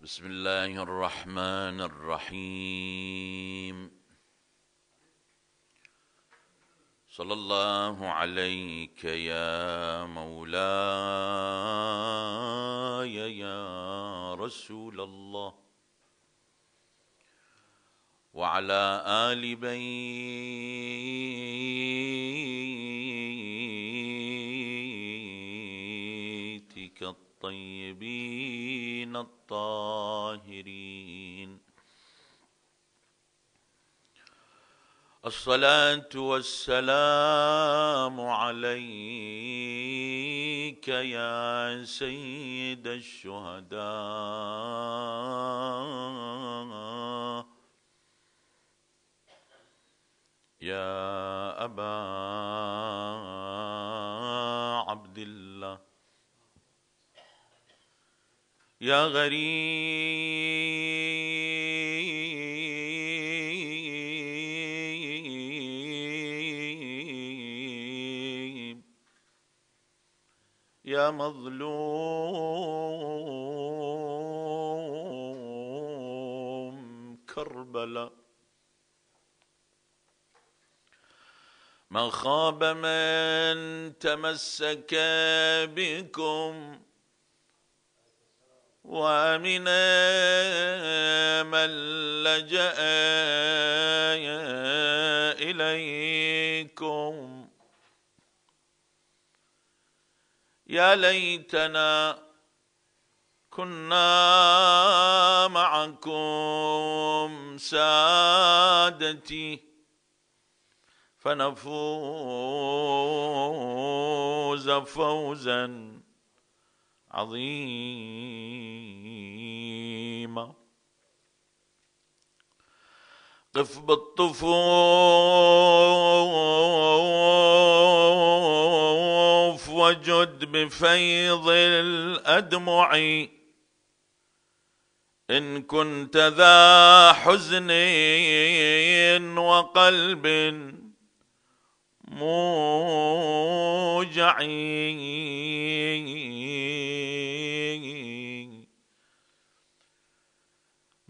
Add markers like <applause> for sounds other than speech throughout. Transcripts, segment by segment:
بسم الله الرحمن الرحيم صلى الله عليك يا مولاي يا رسول الله وعلى ال بيت الطاهرين الصلاه والسلام عليك يا سيد الشهداء يا ابا يا غريب يا مظلوم كربلاء ما خاب من تمسك بكم ومن من لجأ إليكم يا ليتنا كنا معكم سادتي فنفوز فوزا عظيما قف بالطفوف وجد بفيض الأدمع إن كنت ذا حزن وقلب موجعين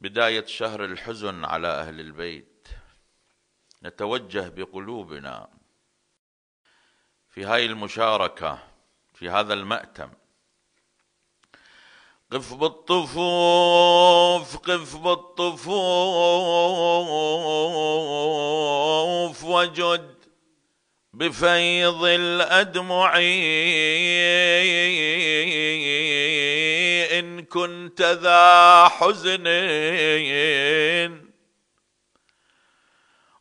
بدايه شهر الحزن على اهل البيت نتوجه بقلوبنا في هاي المشاركه في هذا المأتم قف بالطفوف قف بالطفوف وجد بفيض الأدمع كنت ذا حزن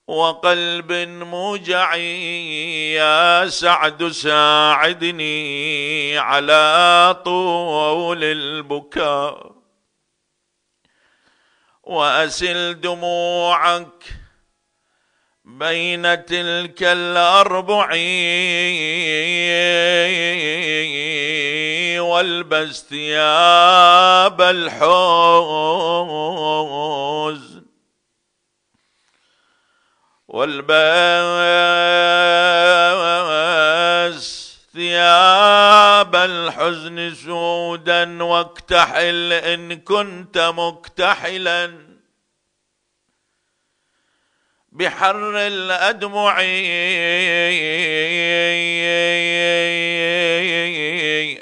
وقلب موجع يا سعد ساعدني على طول البكاء واسل دموعك بين تلك الاربعين والبس ثياب الحزن والبس ثياب الحزن سودا واكتحل ان كنت مكتحلا بحر الأدمع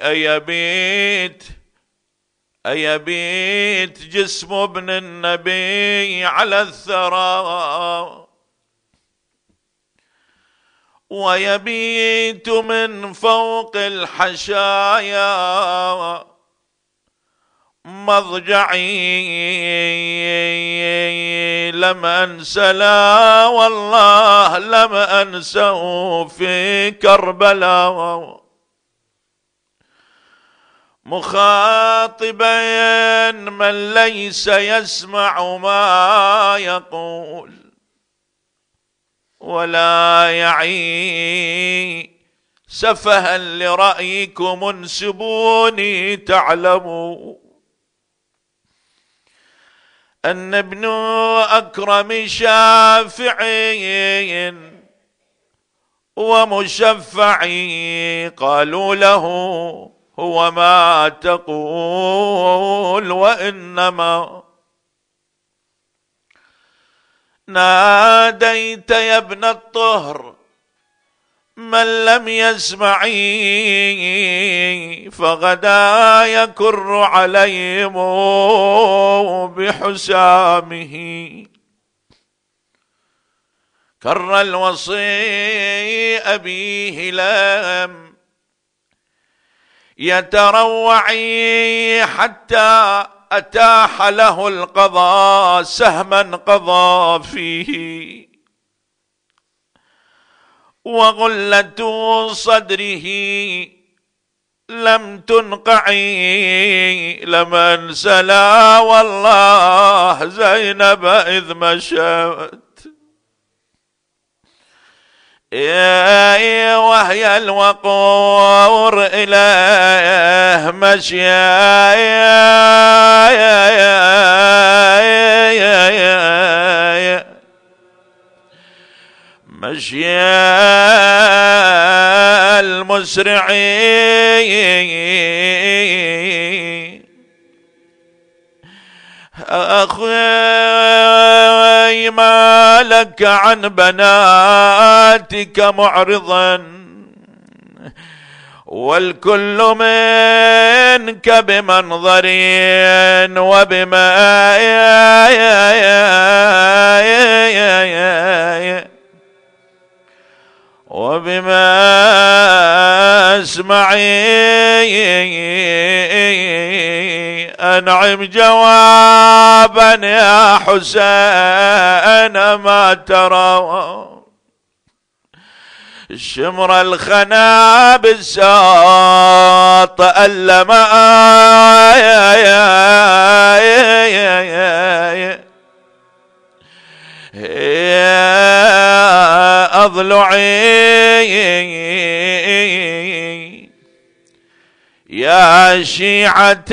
أيبيت أيبيت جسم ابن النبي على الثرى ويبيت من فوق الحشايا مضجعي لم لا والله لم أنسه في كربلاء مخاطبا من ليس يسمع ما يقول ولا يعي سفها لرأيكم انسبوني تعلموا أن ابن أكرم شافعي ومشفعي قالوا له هو ما تقول وإنما ناديت يا ابن الطهر من لم يسمعي فغدا يكر عليهم بحسامه كر الوصي أبيه لم يتروعي حتى أتاح له القضاء سهما قضى فيه وغلة صدره لم تنقعي لمن سلا والله زينب إذ مشت وهي الوقور إليه مشيا مشي المسرعين أخي ما لك عن بناتك معرضا والكل منك بمنظر وبما وبما اسمعي انعم جوابا يا حسين ما ترى شمر الخنا بالساط ألم يا ضلعي يا شيعة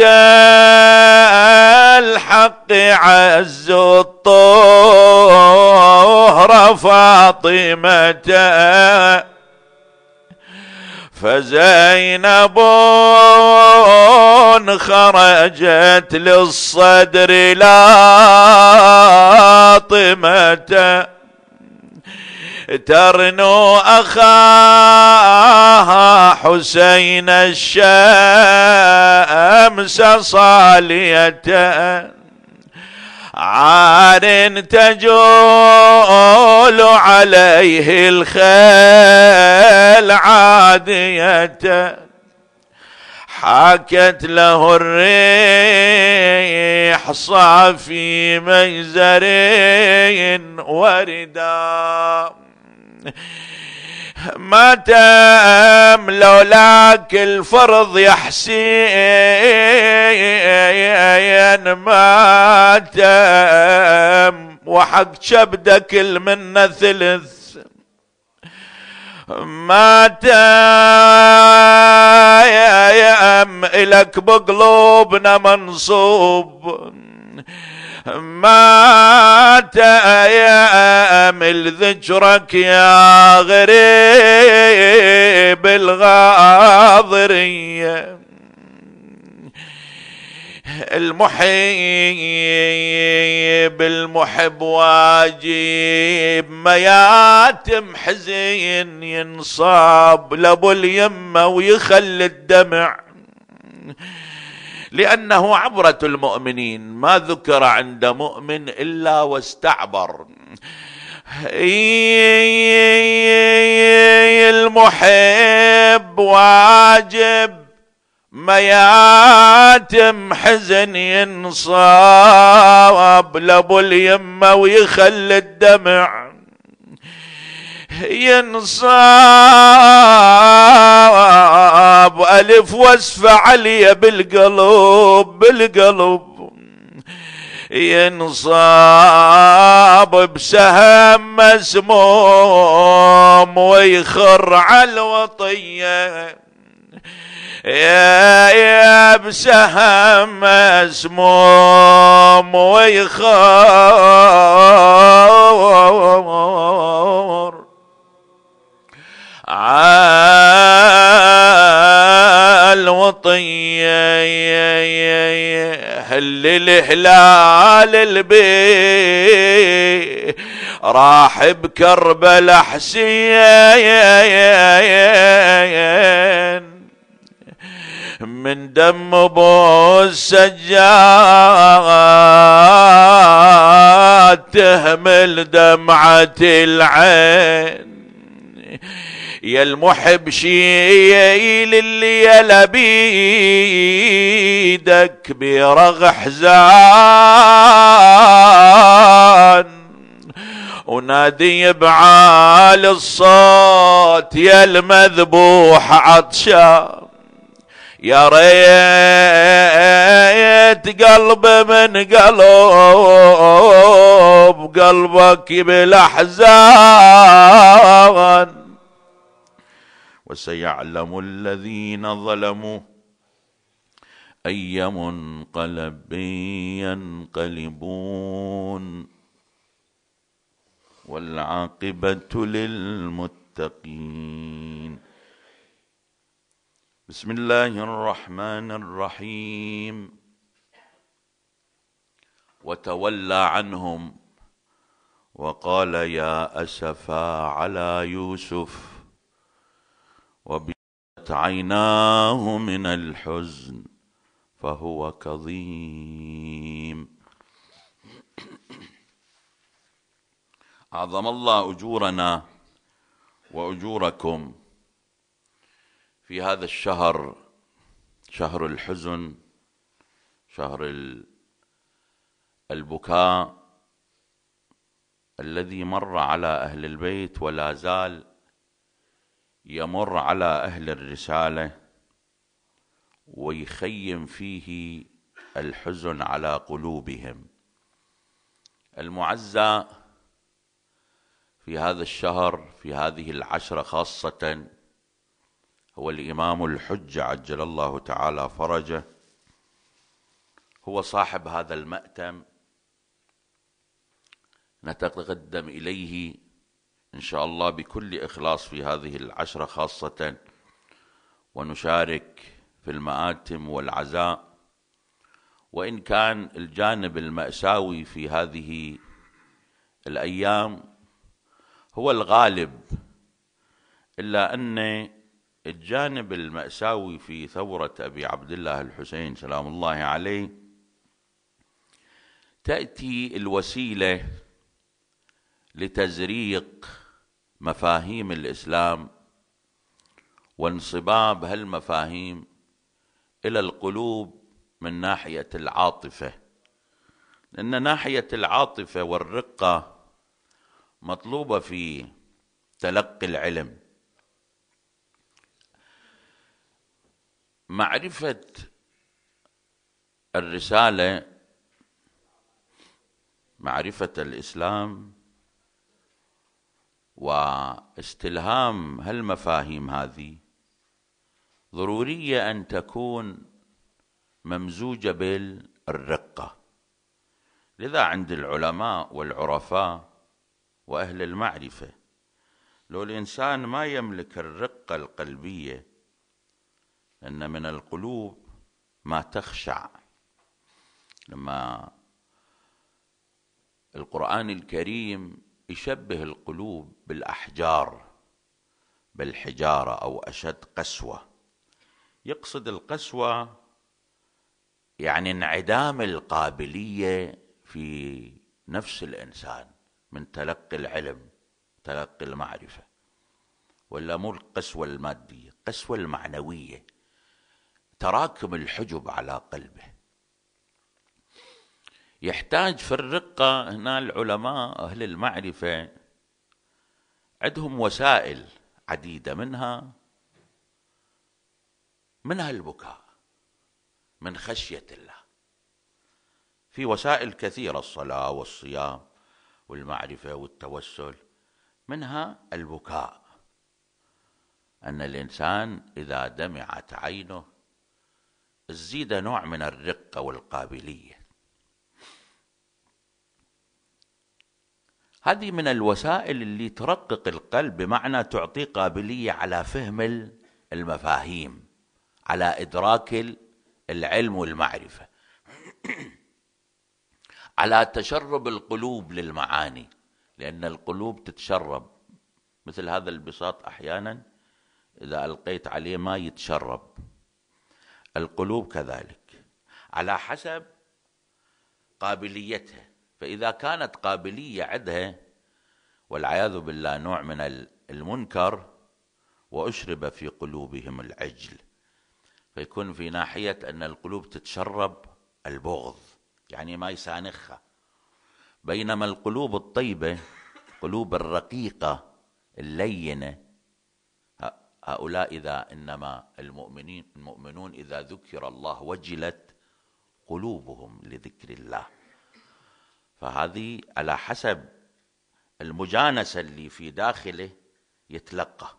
الحق عز الطهر فاطمة فزينب خرجت للصدر لاطمه ترنو أخاها حسين الشمس صالية عار تجول عليه الخيل عاديه حكت له الريح صافي ميزر وردام ما تام لولاك الفرض يا حسين ما تام وحق شبدك المنة ثلث ما تام إلك بقلوبنا منصوب ما تأمل ذكرك يا غريب الغاضرية المحيب المحب واجيب مياتم حزين ينصاب لابو اليمه ويخلي الدمع لأنه عبرة المؤمنين ما ذكر عند مؤمن إلا واستعبر المحب واجب مياتم حزن ينصاب لابو اليمه ويخلي الدمع ينصاب ألف وصف علي بالقلب بالقلب ينصاب بسهم مسموم ويخر على الوطية يا يا بسهم مسموم ويخر تعال وطية هل الهلال البي راح بكرب حسين من دم ابو السجاد تهمل دمعة العين يا المحب شيل اللي لبيدك بيدك برغ حزان ونادي بعالي الصوت يا المذبوح عطشان يا ريت قلب من قلب قلبك بالاحزان وسيعلم الذين ظلموا اي منقلب ينقلبون والعاقبه للمتقين بسم الله الرحمن الرحيم وتولى عنهم وقال يا اسفا على يوسف وبيت عيناه من الحزن فهو كظيم عظم الله اجورنا واجوركم في هذا الشهر شهر الحزن شهر البكاء الذي مر على اهل البيت ولا زال يمر على اهل الرساله ويخيم فيه الحزن على قلوبهم المعزى في هذا الشهر في هذه العشره خاصه هو الامام الحجه عجل الله تعالى فرجه هو صاحب هذا المأتم نتقدم إليه إن شاء الله بكل إخلاص في هذه العشرة خاصة ونشارك في المآتم والعزاء وإن كان الجانب المأساوي في هذه الأيام هو الغالب إلا أن الجانب المأساوي في ثورة أبي عبد الله الحسين سلام الله عليه تأتي الوسيلة لتزريق مفاهيم الاسلام وانصباب هالمفاهيم الى القلوب من ناحيه العاطفه لان ناحيه العاطفه والرقه مطلوبه في تلقي العلم معرفه الرساله معرفه الاسلام واستلهام هالمفاهيم هذه ضرورية أن تكون ممزوجة بالرقة لذا عند العلماء والعرفاء وأهل المعرفة لو الإنسان ما يملك الرقة القلبية أن من القلوب ما تخشع لما القرآن الكريم يشبه القلوب بالاحجار بالحجاره او اشد قسوه يقصد القسوه يعني انعدام القابليه في نفس الانسان من تلقي العلم تلقي المعرفه ولا مو القسوه الماديه القسوه المعنويه تراكم الحجب على قلبه يحتاج في الرقة هنا العلماء أهل المعرفة عندهم وسائل عديدة منها منها البكاء من خشية الله في وسائل كثيرة الصلاة والصيام والمعرفة والتوسل منها البكاء أن الإنسان إذا دمعت عينه تزيد نوع من الرقة والقابلية هذه من الوسائل اللي ترقق القلب بمعنى تعطيه قابلية على فهم المفاهيم على إدراك العلم والمعرفة <clears throat> على تشرب القلوب للمعاني لأن القلوب تتشرب مثل هذا البساط أحيانا إذا ألقيت عليه ما يتشرب القلوب كذلك على حسب قابليتها فإذا كانت قابلية عندها والعياذ بالله نوع من المنكر وأشرب في قلوبهم العجل فيكون في ناحية أن القلوب تتشرب البغض يعني ما يسانخها بينما القلوب الطيبة القلوب الرقيقة اللينة هؤلاء إذا إنما المؤمنين المؤمنون إذا ذكر الله وجلت قلوبهم لذكر الله فهذه على حسب المجانسة اللي في داخله يتلقى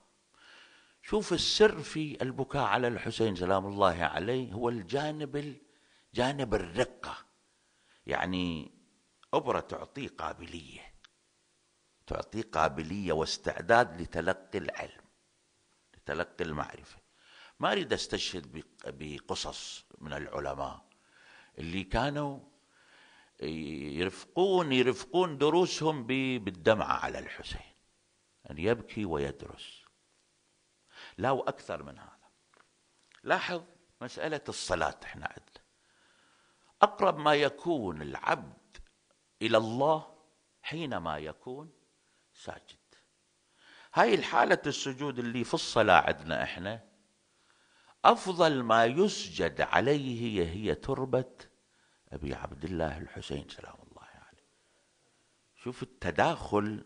شوف السر في البكاء على الحسين سلام الله عليه هو الجانب جانب الرقة يعني ابره تعطيه قابلية تعطيه قابلية واستعداد لتلقي العلم لتلقي المعرفة ما أريد أستشهد بقصص من العلماء اللي كانوا يرفقون يرفقون دروسهم بالدمعة على الحسين أن يبكي ويدرس لا وأكثر من هذا لاحظ مسألة الصلاة احنا عندنا أقرب ما يكون العبد إلى الله حينما يكون ساجد هاي الحالة السجود اللي في الصلاة عندنا احنا أفضل ما يسجد عليه هي تربة أبي عبد الله الحسين سلام الله عليه شوف التداخل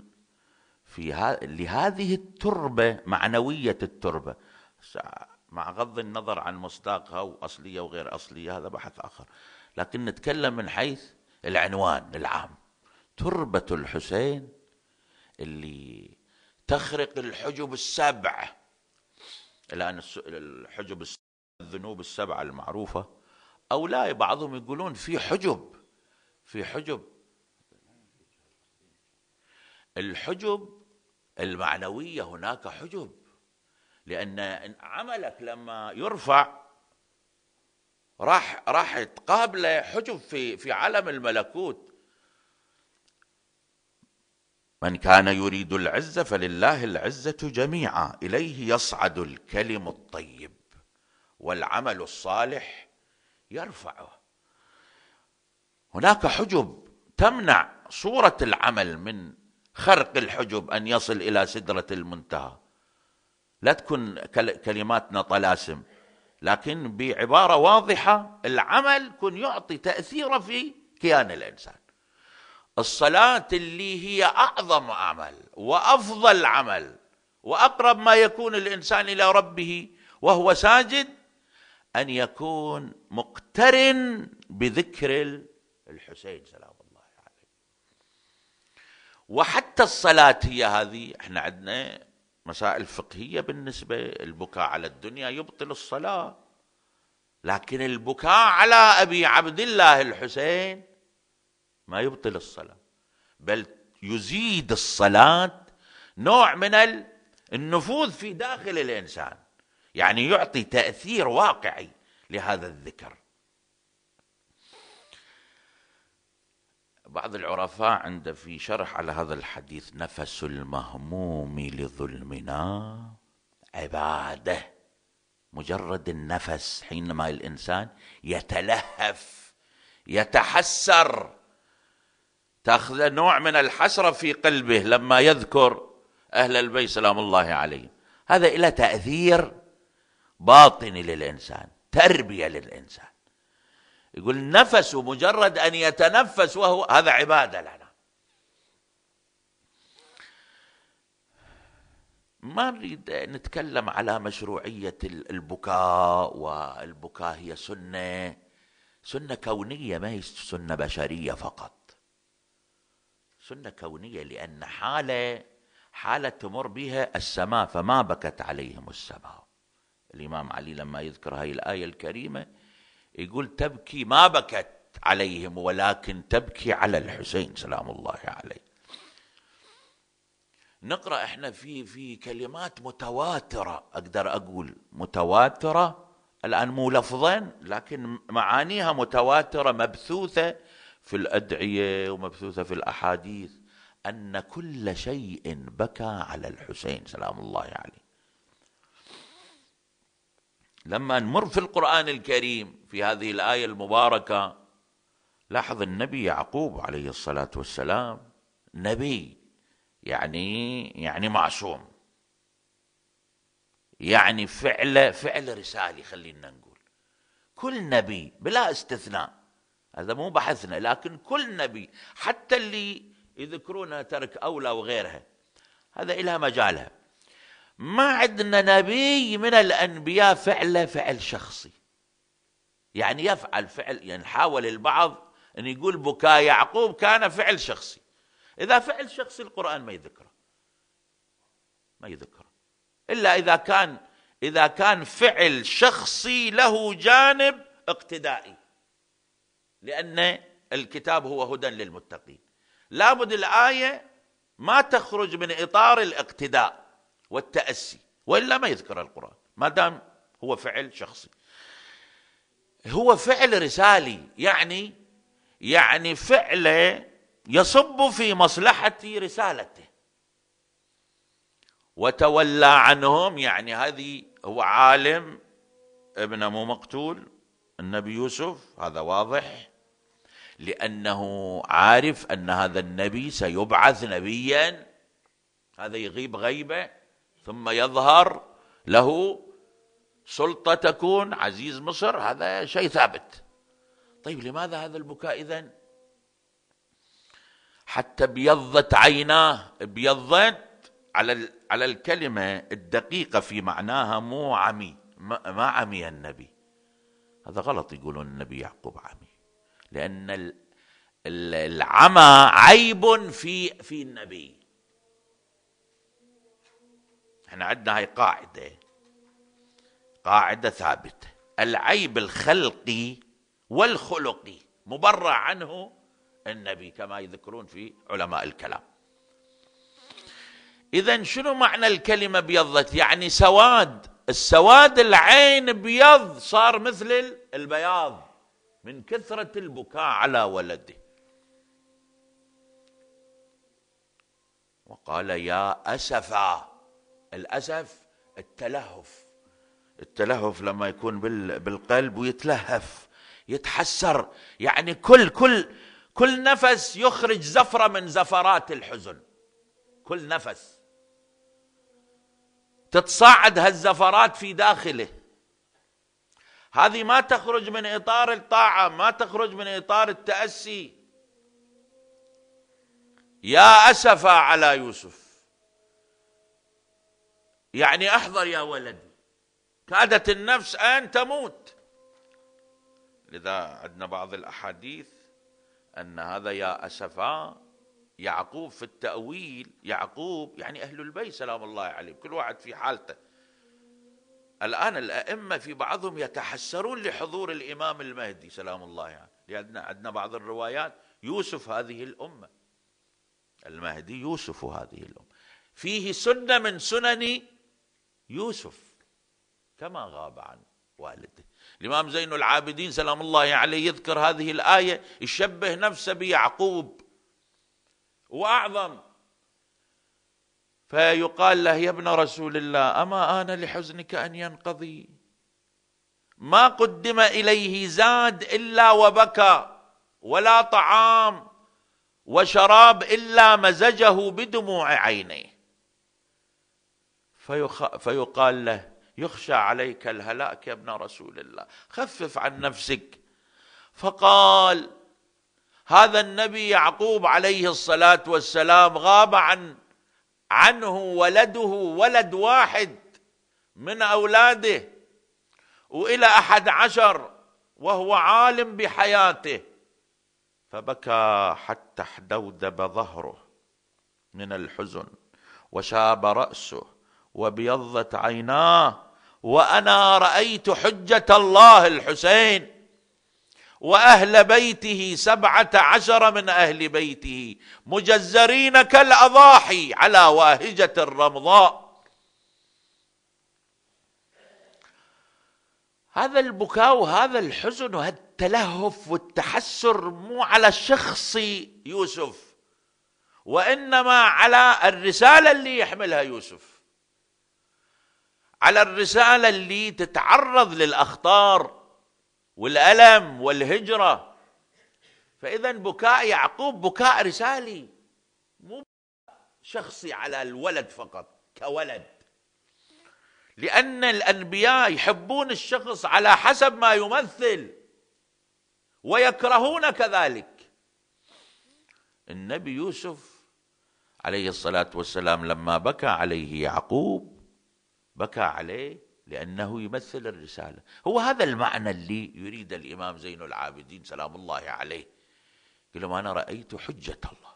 في ها لهذه التربة معنوية التربة مع غض النظر عن مصداقها وأصلية وغير أصلية هذا بحث آخر لكن نتكلم من حيث العنوان العام تربة الحسين اللي تخرق الحجب السبع الآن الحجب السبع الذنوب السبعة المعروفة أو لا بعضهم يقولون في حجب في حجب الحجب المعنوية هناك حجب لأن عملك لما يرفع راح راح تقابله حجب في في عالم الملكوت من كان يريد العزة فلله العزة جميعا إليه يصعد الكلم الطيب والعمل الصالح يرفعه هناك حجب تمنع صورة العمل من خرق الحجب أن يصل إلى سدرة المنتهى لا تكون كلماتنا طلاسم لكن بعبارة واضحة العمل كن يعطي تأثيره في كيان الإنسان الصلاة اللي هي أعظم عمل وأفضل عمل وأقرب ما يكون الإنسان إلى ربه وهو ساجد أن يكون مقترن بذكر الحسين سلام الله عليه وحتى الصلاة هي هذه احنا عندنا مسائل فقهية بالنسبة البكاء على الدنيا يبطل الصلاة لكن البكاء على أبي عبد الله الحسين ما يبطل الصلاة بل يزيد الصلاة نوع من النفوذ في داخل الإنسان يعني يعطي تأثير واقعي لهذا الذكر بعض العرفاء عنده في شرح على هذا الحديث نفس المهموم لظلمنا عباده مجرد النفس حينما الانسان يتلهف يتحسر تاخذ نوع من الحسره في قلبه لما يذكر اهل البيت سلام الله عليهم هذا الى تاثير باطني للإنسان تربية للإنسان يقول نفسه مجرد أن يتنفس وهو هذا عبادة لنا ما نريد نتكلم على مشروعية البكاء والبكاء هي سنة سنة كونية ما هي سنة بشرية فقط سنة كونية لأن حالة حالة تمر بها السماء فما بكت عليهم السماوات الإمام علي لما يذكر هاي الآية الكريمة يقول تبكي ما بكت عليهم ولكن تبكي على الحسين سلام الله عليه نقرا احنا في في كلمات متواتره اقدر اقول متواتره الان مو لفظا لكن معانيها متواتره مبثوثه في الادعيه ومبثوثه في الاحاديث ان كل شيء بكى على الحسين سلام الله عليه لما نمر في القرآن الكريم في هذه الآية المباركة لاحظ النبي يعقوب عليه الصلاة والسلام نبي يعني يعني معصوم يعني فعل فعل رسالي خلينا نقول كل نبي بلا استثناء هذا مو بحثنا لكن كل نبي حتى اللي يذكرونها ترك أولى وغيرها هذا إلها مجالها ما عندنا نبي من الأنبياء فعله فعل شخصي يعني يفعل فعل يعني حاول البعض أن يقول بكاء يعقوب كان فعل شخصي إذا فعل شخصي القرآن ما يذكره ما يذكره إلا إذا كان إذا كان فعل شخصي له جانب اقتدائي لأن الكتاب هو هدى للمتقين لابد الآية ما تخرج من إطار الاقتداء والتأسي وإلا ما يذكر القرآن ما دام هو فعل شخصي هو فعل رسالي يعني يعني فعله يصب في مصلحة رسالته وتولى عنهم يعني هذه هو عالم ابن مو مقتول النبي يوسف هذا واضح لأنه عارف أن هذا النبي سيبعث نبيا هذا يغيب غيبة ثم يظهر له سلطة تكون عزيز مصر هذا شيء ثابت طيب لماذا هذا البكاء إذن حتى بيضت عيناه بيضت على على الكلمة الدقيقة في معناها مو عمي ما عمي النبي هذا غلط يقولون النبي يعقوب عمي لأن العمى عيب في في النبي احنا عندنا هاي قاعدة قاعدة ثابتة العيب الخلقي والخلقي مبرع عنه النبي كما يذكرون في علماء الكلام إذا شنو معنى الكلمة بيضت يعني سواد السواد العين بيض صار مثل البياض من كثرة البكاء على ولده وقال يا أسفا الأسف التلهف التلهف لما يكون بالقلب ويتلهف يتحسر يعني كل كل كل نفس يخرج زفرة من زفرات الحزن كل نفس تتصاعد هالزفرات في داخله هذه ما تخرج من إطار الطاعة ما تخرج من إطار التأسي يا أسفا على يوسف يعني احضر يا ولدي كادت النفس ان تموت لذا عندنا بعض الاحاديث ان هذا يا اسفا يعقوب في التاويل يعقوب يعني اهل البيت سلام الله عليهم كل واحد في حالته الان الائمه في بعضهم يتحسرون لحضور الامام المهدي سلام الله عليه يعني. لان عندنا بعض الروايات يوسف هذه الامه المهدي يوسف هذه الامه فيه سنه من سنن يوسف كما غاب عن والده الإمام زين العابدين سلام الله عليه يذكر هذه الآية يشبه نفسه بيعقوب وأعظم فيقال له يا ابن رسول الله أما أنا لحزنك أن ينقضي ما قدم إليه زاد إلا وبكى ولا طعام وشراب إلا مزجه بدموع عينيه فيخ... فيقال له يخشى عليك الهلاك يا ابن رسول الله خفف عن نفسك فقال هذا النبي يعقوب عليه الصلاة والسلام غاب عن عنه ولده ولد واحد من أولاده وإلى أحد عشر وهو عالم بحياته فبكى حتى احدودب ظهره من الحزن وشاب رأسه وابيضت عيناه وانا رايت حجه الله الحسين واهل بيته سبعه عشر من اهل بيته مجزرين كالاضاحي على واهجه الرمضاء هذا البكاء وهذا الحزن وهالتلهف والتحسر مو على شخص يوسف وانما على الرساله اللي يحملها يوسف على الرسالة اللي تتعرض للأخطار والألم والهجرة فإذا بكاء يعقوب بكاء رسالي مو شخصي على الولد فقط كولد لأن الأنبياء يحبون الشخص على حسب ما يمثل ويكرهون كذلك النبي يوسف عليه الصلاة والسلام لما بكى عليه يعقوب بكى عليه لأنه يمثل الرسالة هو هذا المعنى اللي يريد الإمام زين العابدين سلام الله عليه يقول لهم أنا رأيت حجة الله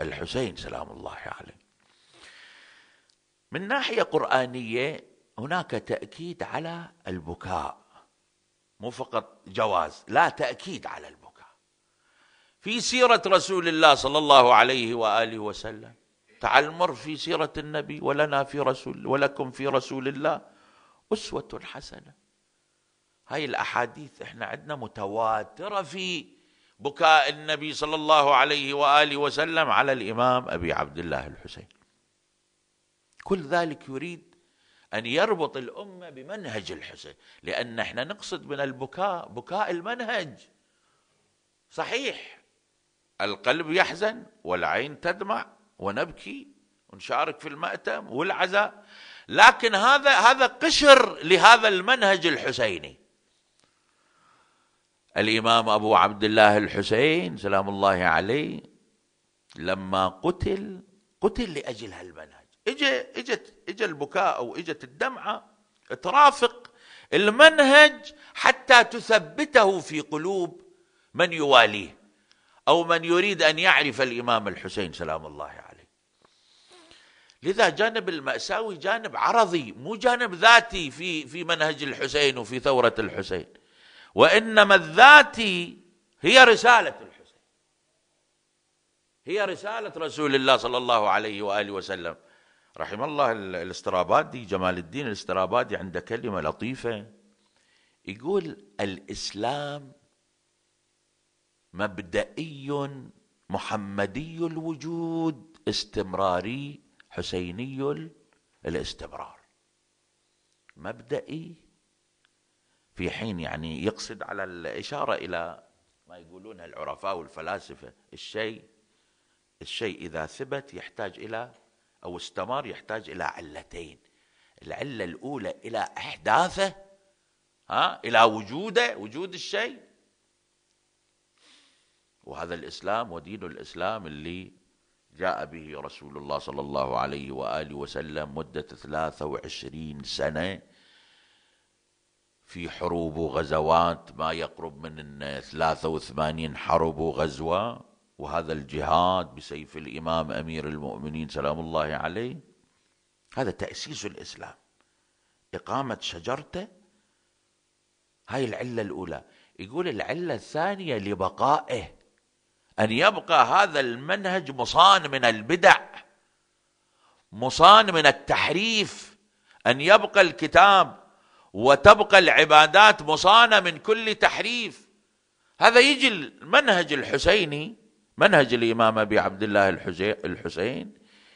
الحسين سلام الله عليه من ناحية قرآنية هناك تأكيد على البكاء مو فقط جواز لا تأكيد على البكاء في سيرة رسول الله صلى الله عليه وآله وسلم تعال مر في سيرة النبي ولنا في رسول ولكم في رسول الله أسوة حسنة هاي الأحاديث إحنا عندنا متواترة في بكاء النبي صلى الله عليه وآله وسلم على الإمام أبي عبد الله الحسين كل ذلك يريد أن يربط الأمة بمنهج الحسين لأن احنا نقصد من البكاء بكاء المنهج صحيح القلب يحزن والعين تدمع ونبكي ونشارك في المأتم والعزاء لكن هذا هذا قشر لهذا المنهج الحسيني الإمام أبو عبد الله الحسين سلام الله عليه لما قتل قتل لأجل هالمنهج إجا إجت إجا البكاء أو إجت الدمعة ترافق المنهج حتى تثبته في قلوب من يواليه أو من يريد أن يعرف الإمام الحسين سلام الله عليه لذا جانب المأساوي جانب عرضي مو جانب ذاتي في في منهج الحسين وفي ثورة الحسين وإنما الذاتي هي رسالة الحسين هي رسالة رسول الله صلى الله عليه وآله وسلم رحم الله الاسترابادي جمال الدين الاسترابادي عنده كلمة لطيفة يقول الإسلام مبدئي محمدي الوجود استمراري حسيني الاستمرار مبدئي في حين يعني يقصد على الإشارة إلى ما يقولون العرفاء والفلاسفة الشيء الشيء إذا ثبت يحتاج إلى أو استمر يحتاج إلى علتين العلة الأولى إلى أحداثه ها إلى وجوده وجود الشيء وهذا الإسلام ودين الإسلام اللي جاء به رسول الله صلى الله عليه وآله وسلم مدة 23 سنة في حروب وغزوات ما يقرب من 83 حرب وغزوة وهذا الجهاد بسيف الإمام أمير المؤمنين سلام الله عليه هذا تأسيس الإسلام إقامة شجرته هاي العلة الأولى يقول العلة الثانية لبقائه أن يبقى هذا المنهج مصان من البدع مصان من التحريف أن يبقى الكتاب وتبقى العبادات مصانة من كل تحريف هذا يجي المنهج الحسيني منهج الإمام أبي عبد الله الحسين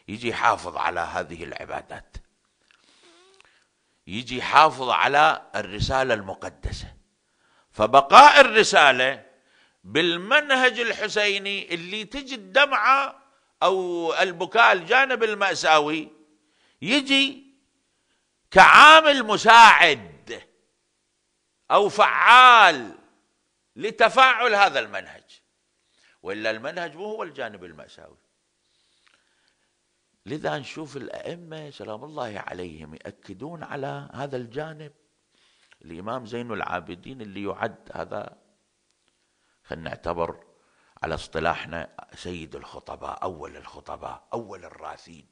يجي يحافظ على هذه العبادات يجي يحافظ على الرسالة المقدسة فبقاء الرسالة بالمنهج الحسيني اللي تجي الدمعة أو البكاء الجانب المأساوي يجي كعامل مساعد أو فعال لتفاعل هذا المنهج وإلا المنهج مو هو الجانب المأساوي لذا نشوف الأئمة سلام الله عليهم يأكدون على هذا الجانب الإمام زين العابدين اللي يعد هذا خلينا نعتبر على اصطلاحنا سيد الخطباء أول الخطباء أول الراثين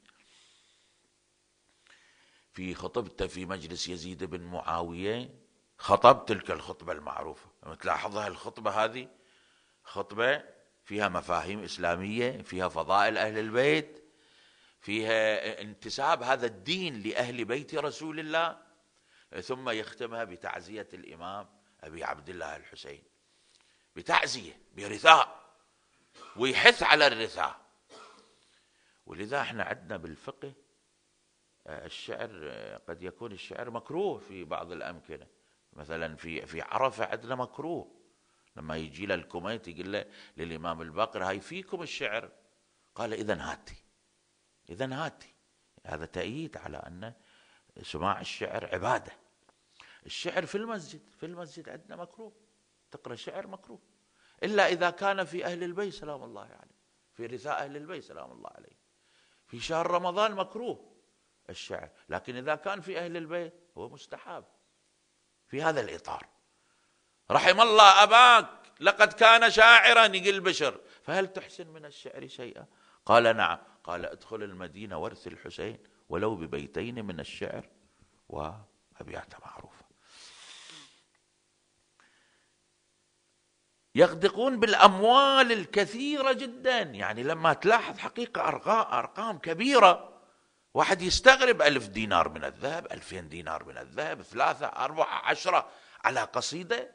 في خطبته في مجلس يزيد بن معاوية خطب تلك الخطبة المعروفة تلاحظها الخطبة هذه خطبة فيها مفاهيم إسلامية فيها فضائل أهل البيت فيها انتساب هذا الدين لأهل بيت رسول الله ثم يختمها بتعزية الإمام أبي عبد الله الحسين بتعزية برثاء ويحث على الرثاء ولذا احنا عندنا بالفقه آه، الشعر آه، قد يكون الشعر مكروه في بعض الأمكنة مثلا في في عرفة عندنا مكروه لما يجي الكوميت يقول له للإمام الباقر هاي فيكم الشعر قال إذا هاتي إذا هاتي هذا تأييد على أن سماع الشعر عبادة الشعر في المسجد في المسجد عندنا مكروه تقرأ شعر مكروه إلا إذا كان في أهل البيت سلام الله عليه في رثاء أهل البيت سلام الله عليه في شهر رمضان مكروه الشعر لكن إذا كان في أهل البيت هو مستحب في هذا الإطار رحم الله أباك لقد كان شاعرا يقل بشر فهل تحسن من الشعر شيئا قال نعم قال ادخل المدينة وارث الحسين ولو ببيتين من الشعر وأبيات معروف يغدقون بالاموال الكثيره جدا يعني لما تلاحظ حقيقه ارقام كبيره واحد يستغرب ألف دينار من الذهب ألفين دينار من الذهب ثلاثة أربعة عشرة على قصيدة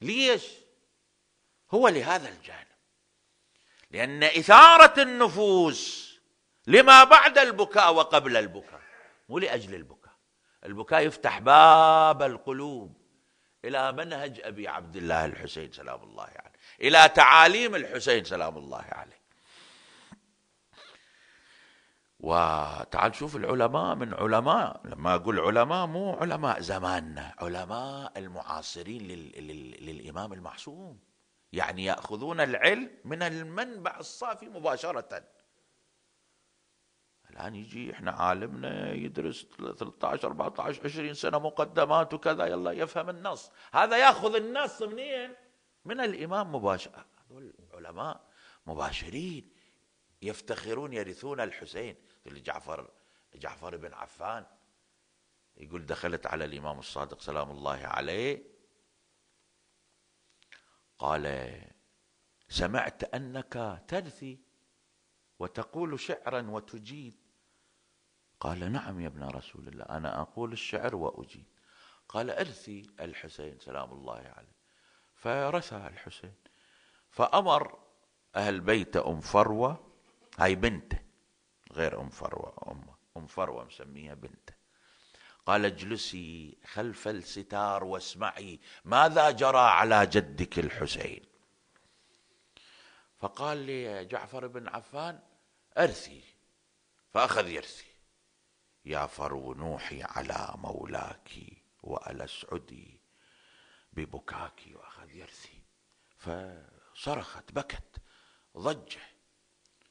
ليش هو لهذا الجانب لأن إثارة النفوس لما بعد البكاء وقبل البكاء مو لأجل البكاء البكاء يفتح باب القلوب إلى منهج أبي عبد الله الحسين سلام الله عليه إلى تعاليم الحسين سلام الله عليه وتعال شوف العلماء من علماء لما أقول علماء مو علماء زماننا علماء المعاصرين لل... لل... للإمام المعصوم يعني يأخذون العلم من المنبع الصافي مباشرةً الآن يجي إحنا عالمنا يدرس 13 14 20 سنة مقدمات وكذا يلا يفهم النص هذا يأخذ النص منين من الإمام مباشرة هذول علماء مباشرين يفتخرون يرثون الحسين جعفر جعفر بن عفان يقول دخلت على الإمام الصادق سلام الله عليه قال سمعت أنك ترثي وتقول شعرا وتجيد قال نعم يا ابن رسول الله أنا أقول الشعر وأجيب قال أرثي الحسين سلام الله عليه فرثى الحسين فأمر أهل بيت أم فروة هاي بنته غير أم فروة أمه أم فروة مسميها بنته قال اجلسي خلف الستار واسمعي ماذا جرى على جدك الحسين فقال لي جعفر بن عفان أرثي فأخذ يرثي يا فرو نوحي على مولاك وألا سعدي ببكاك وأخذ يرثي فصرخت بكت ضجة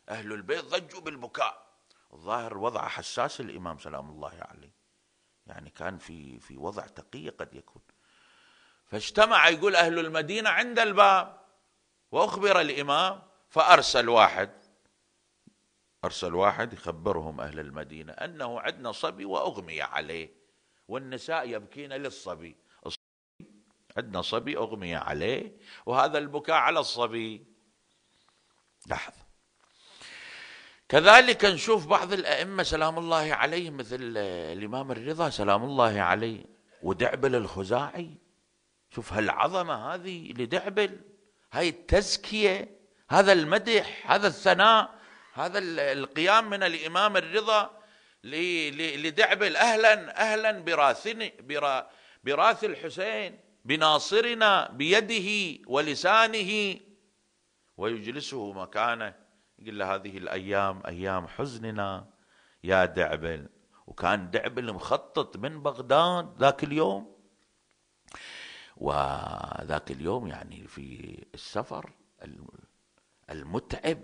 أهل البيت ضجوا بالبكاء الظاهر وضع حساس الإمام سلام الله عليه يعني كان في في وضع تقي قد يكون فاجتمع يقول أهل المدينة عند الباب وأخبر الإمام فأرسل واحد أرسل واحد يخبرهم أهل المدينة أنه عندنا صبي وأغمي عليه والنساء يبكين للصبي عندنا صبي أغمي عليه وهذا البكاء على الصبي لحظة كذلك نشوف بعض الأئمة سلام الله عليه مثل الإمام الرضا سلام الله عليه ودعبل الخزاعي شوف هالعظمة هذه لدعبل هاي التزكية هذا المدح هذا الثناء هذا القيام من الإمام الرضا لدعبل أهلا أهلا براثني برا براث الحسين بناصرنا بيده ولسانه ويجلسه مكانه يقول له هذه الأيام أيام حزننا يا دعبل وكان دعبل مخطط من بغداد ذاك اليوم وذاك اليوم يعني في السفر المتعب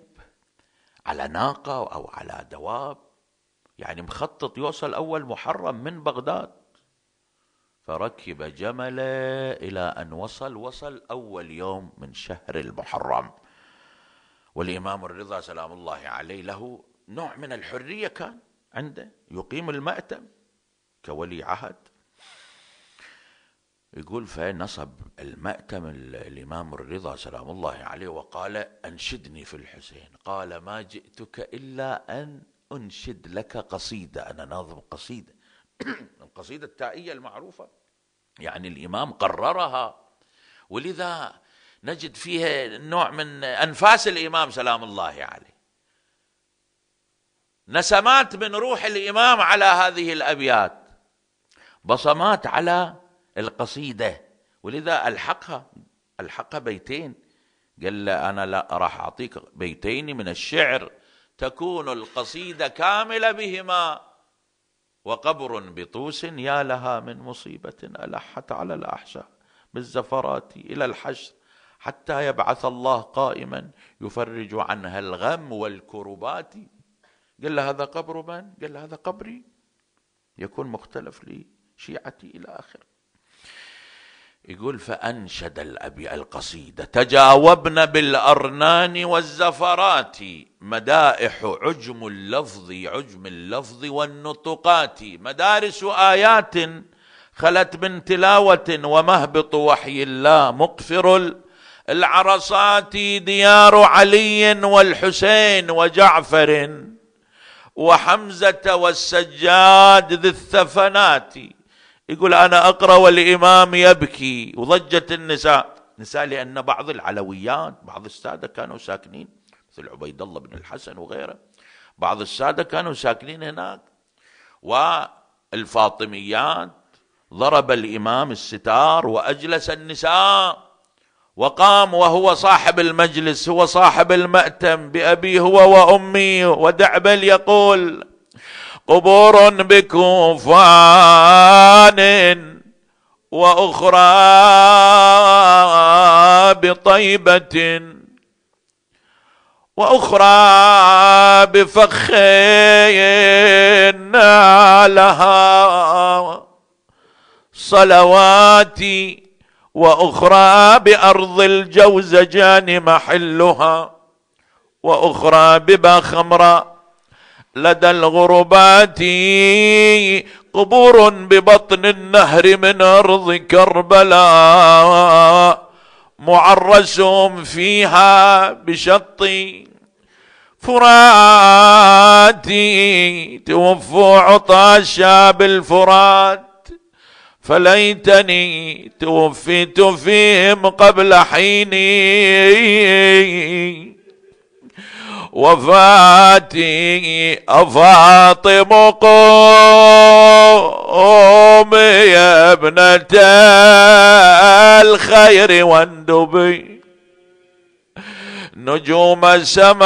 على ناقة أو على دواب يعني مخطط يوصل أول محرم من بغداد فركب جمله إلى أن وصل وصل أول يوم من شهر المحرم والإمام الرضا سلام الله عليه له نوع من الحرية كان عنده يقيم المأتم كولي عهد يقول فنصب المأتم الإمام الرضا سلام الله عليه وقال أنشدني في الحسين قال ما جئتك إلا أن أنشد لك قصيدة أنا ناظم قصيدة <clears throat> القصيدة التائية المعروفة يعني الإمام قررها ولذا نجد فيها نوع من أنفاس الإمام سلام الله عليه نسمات من روح الإمام على هذه الأبيات بصمات على القصيدة ولذا ألحقها ألحقها بيتين قال له أنا لا راح أعطيك بيتين من الشعر تكون القصيدة كاملة بهما وقبر بطوس يا لها من مصيبة ألحت على الأحشاء بالزفرات إلى الحشر حتى يبعث الله قائما يفرج عنها الغم والكربات قال له هذا قبر من؟ قال له هذا قبري يكون مختلف لشيعتي إلى آخره يقول فأنشد الأبي القصيدة تجاوبن بالأرنان والزفرات مدائح عجم اللفظ عجم اللفظ والنطقات مدارس آيات خلت من تلاوة ومهبط وحي الله مقفر العرصات ديار علي والحسين وجعفر وحمزة والسجاد ذي الثفنات يقول أنا أقرأ والإمام يبكي وضجت النساء نساء لأن بعض العلويات بعض السادة كانوا ساكنين مثل عبيد الله بن الحسن وغيره بعض السادة كانوا ساكنين هناك والفاطميات ضرب الإمام الستار وأجلس النساء وقام وهو صاحب المجلس هو صاحب المأتم بأبي هو وأمي ودعبل يقول قبور بكوفان واخرى بطيبه واخرى بفخ لها صلواتي واخرى بارض الجوزجان محلها واخرى ببا خمره لدى الغربات قبور ببطن النهر من ارض كربلاء معرس فيها بشط فرات توفوا عطاشا بالفرات فليتني توفيت فيهم قبل حيني وفاتي أفاطم قوم يا ابنة الخير واندبي نجوم السماوات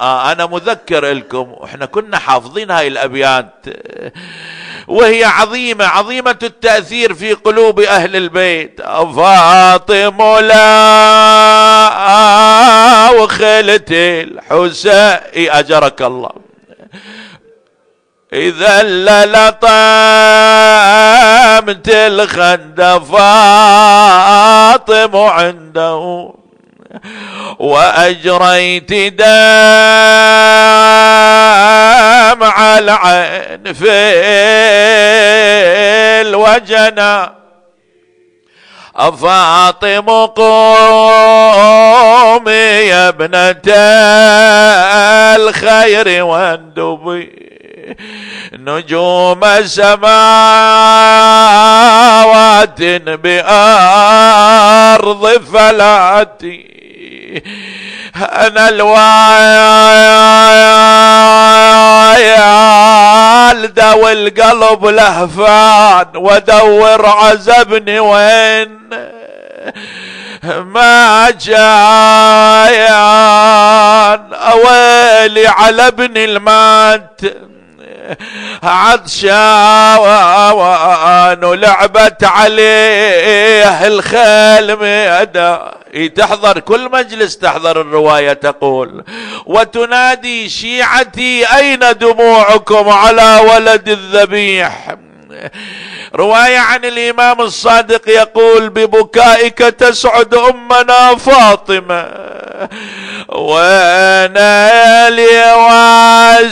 آه أنا مذكر لكم وإحنا كنا حافظين هاي الأبيات آه، وهي عظيمة عظيمة التأثير في قلوب أهل البيت فاطم لا وخلت الحسين أجرك الله إذا لطمت الخند فاطم عنده وأجريت دمع العين في الوجنة أفاطم قومي يا ابنة الخير واندبي نجوم السماوات بأرض فلاتي انا دو القلب لهفان ودور عزبني وين ما جايان اويلي على ابن المات عطشان لعبت عليه الخيل ميدا تحضر كل مجلس تحضر الرواية تقول وتنادي شيعتي أين دموعكم على ولد الذبيح روايه عن الامام الصادق يقول ببكائك تسعد امنا فاطمه وانا لواسيني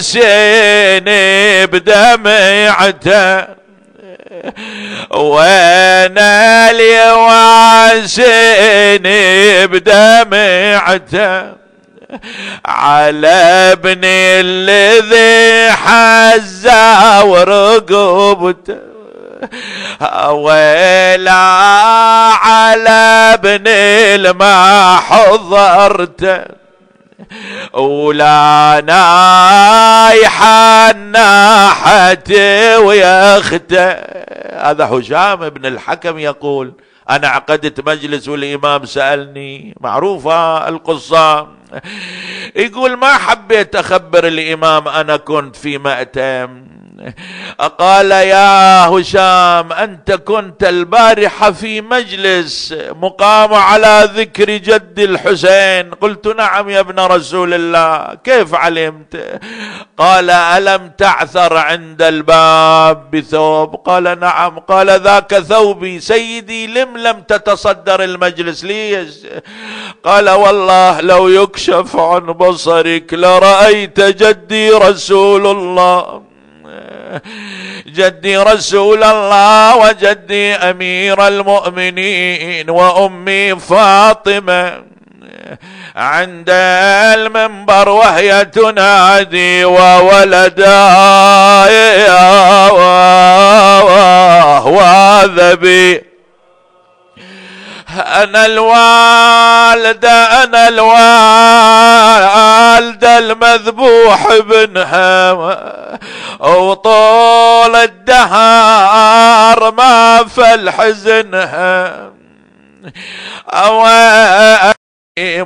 بدمعته وانا لواسيني بدمعته على ابن الذي حز ورقبته ولا على ابن ما حضرت ولا نايحة ناحتي ويخته هذا حجام بن الحكم يقول أنا عقدت مجلس والإمام سألني معروفة القصة يقول ما حبيت أخبر الإمام أنا كنت في مأتم قال يا هشام انت كنت البارحه في مجلس مقام على ذكر جد الحسين قلت نعم يا ابن رسول الله كيف علمت قال الم تعثر عند الباب بثوب قال نعم قال ذاك ثوبي سيدي لم لم تتصدر المجلس ليش قال والله لو يكشف عن بصرك لرايت جدي رسول الله جدي رسول الله وجدي امير المؤمنين وامي فاطمه عند المنبر وهي تنادي وولداي وهذا بي أنا الوالدة أنا الوالدة المذبوح ابنها وطول الدهر ما فل حزنها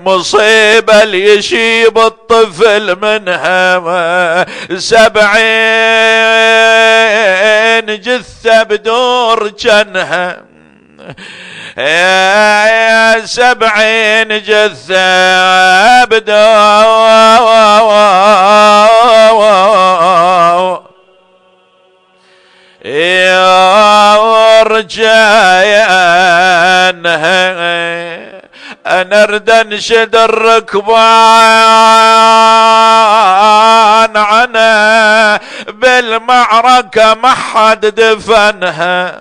مصيبة ليشيب الطفل منها سبعين جثة بدور جنها سبعين جثة بدو رجايا انا ارد الركبان عنا بالمعركة ما حد دفنها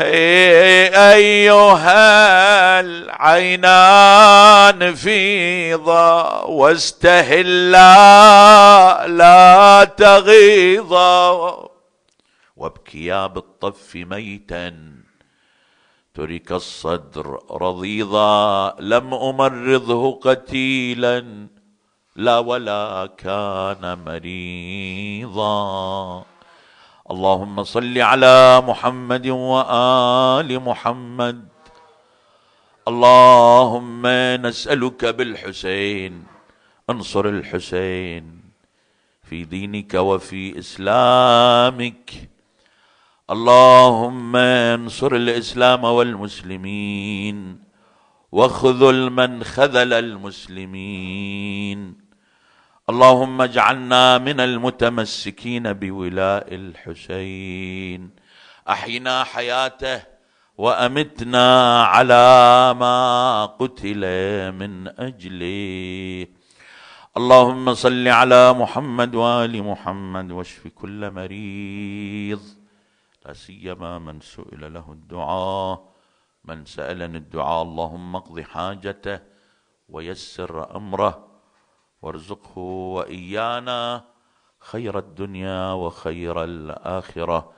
إيه أيها العينان فيضا واستهلا لا تغيظا وابكيا بالطف ميتا ترك الصدر رضيضا لم امرضه قتيلا لا ولا كان مريضا اللهم صل على محمد وال محمد اللهم نسالك بالحسين انصر الحسين في دينك وفي اسلامك اللهم انصر الاسلام والمسلمين وخذل من خذل المسلمين اللهم اجعلنا من المتمسكين بولاء الحسين احينا حياته وامتنا على ما قتل من اجله اللهم صل على محمد وال محمد واشف كل مريض لا سيما من سئل له الدعاء من سالني الدعاء اللهم اقض حاجته ويسر امره وارزقه وايانا خير الدنيا وخير الاخره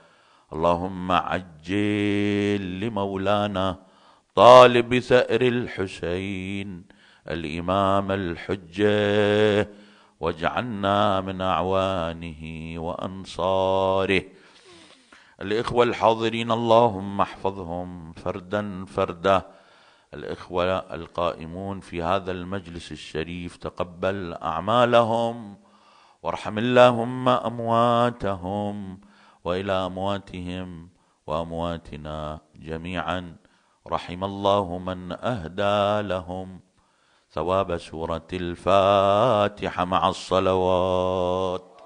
اللهم عجل لمولانا طالب ثأر الحسين الإمام الحجة واجعلنا من أعوانه وأنصاره الإخوة الحاضرين اللهم احفظهم فردا فردا الإخوة القائمون في هذا المجلس الشريف تقبل أعمالهم وارحم اللهم أمواتهم وإلى أمواتهم وأمواتنا جميعا رحم الله من أهدى لهم ثواب سورة الفاتحة مع الصلوات